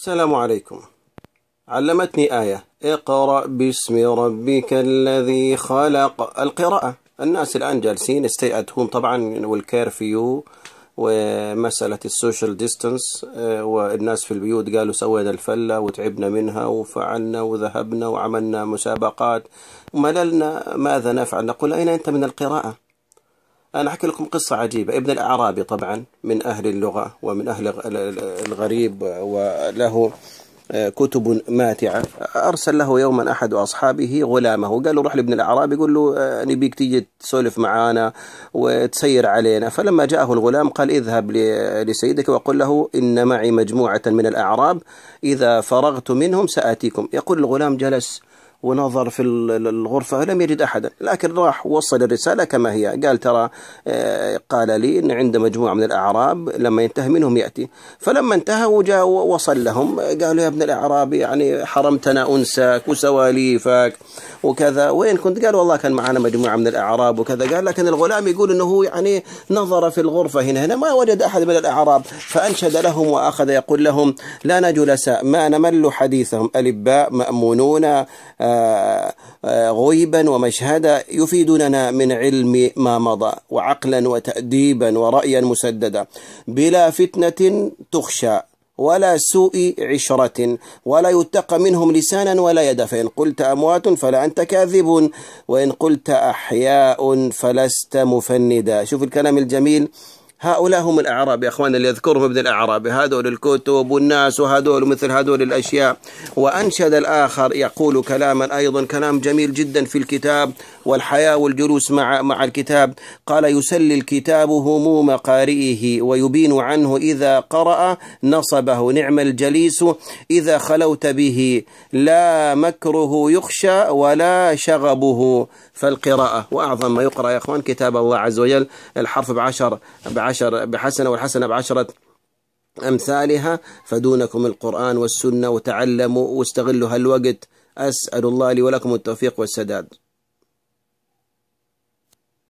السلام عليكم علمتني آية اقرأ باسم ربك الذي خلق القراءة الناس الآن جالسين استيأتهم هوم طبعا والكارفيو ومسألة السوشيال ديستانس آه، والناس في البيوت قالوا سوينا الفلة وتعبنا منها وفعلنا وذهبنا وعملنا مسابقات ومللنا ماذا نفعل نقول أين أنت من القراءة أنا أحكي لكم قصة عجيبة ابن الأعرابي طبعا من أهل اللغة ومن أهل الغريب وله آه، كتب ماتعة أرسل له يوما أحد أصحابه غلامه قال له روح لابن الأعرابي يقول له آه، نبيك تيجي تسولف معانا وتسير علينا فلما جاءه الغلام قال اذهب لسيدك وقل له إن معي مجموعة من الأعراب إذا فرغت منهم سآتيكم يقول الغلام جلس ونظر في الغرفة لم يجد أحدا لكن راح وصل الرسالة كما هي قال ترى آه، قال لي أن عند مجموعة من الأعراب لما ينتهي منهم يأتي فلما انتهى وجاء وصل لهم قالوا يا ابن الأعراب يعني حرمتنا أنسك وسواليفك وكذا وين كنت قال والله كان معنا مجموعة من الأعراب وكذا قال لكن الغلام يقول أنه هو يعني نظر في الغرفة هنا هنا ما وجد أحد من الأعراب فأنشد لهم وأخذ يقول لهم لا جلساء ما نمل حديثهم ألباء مأمونون آه وغيبا ومشهدا يفيدوننا من علم ما مضى وعقلا وتأديبا ورأيا مسددا بلا فتنة تخشى ولا سوء عشرة ولا يتقى منهم لسانا ولا يدا فإن قلت أموات فلا أنت كاذب وإن قلت أحياء فلست مفندا شوف الكلام الجميل هؤلاء هم الأعراب يا أخوان اللي يذكرهم ابن الأعراب هذول الكتب والناس وهذول مثل هذول الأشياء وأنشد الآخر يقول كلاما أيضا كلام جميل جدا في الكتاب والحياة والجلوس مع مع الكتاب قال يسلي الكتاب هموم قارئه ويبين عنه إذا قرأ نصبه نعم الجليس إذا خلوت به لا مكره يخشى ولا شغبه فالقراءة وأعظم ما يقرأ يا أخوان كتاب الله عز وجل الحرف بعشر بعشر بعشر بحسنة والحسنة بعشرة أمثالها فدونكم القرآن والسنة وتعلموا واستغلوا هالوقت أسأل الله لي ولكم التوفيق والسداد